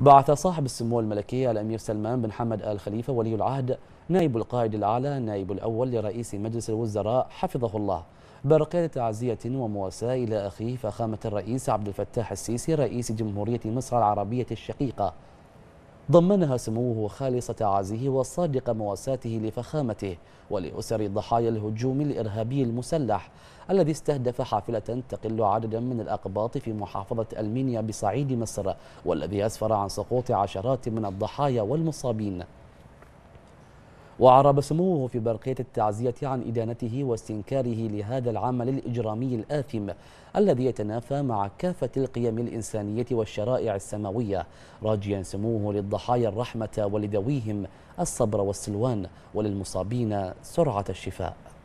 بعث صاحب السمو الملكي الأمير سلمان بن حمد آل خليفة ولي العهد نائب القائد الأعلى نائب الأول لرئيس مجلس الوزراء حفظه الله برقية تعزية ومواساة إلى أخيه فخامة الرئيس عبد الفتاح السيسي رئيس جمهورية مصر العربية الشقيقة ضمنها سموه خالصة عزه وصادق مواساته لفخامته ولأسر ضحايا الهجوم الإرهابي المسلح الذي استهدف حافلة تقل عددا من الأقباط في محافظة ألمينيا بصعيد مصر والذي أسفر عن سقوط عشرات من الضحايا والمصابين وأعرب سموه في برقية التعزية عن إدانته واستنكاره لهذا العمل الإجرامي الآثم الذي يتنافى مع كافة القيم الإنسانية والشرائع السماوية راجيا سموه للضحايا الرحمة ولذويهم الصبر والسلوان وللمصابين سرعة الشفاء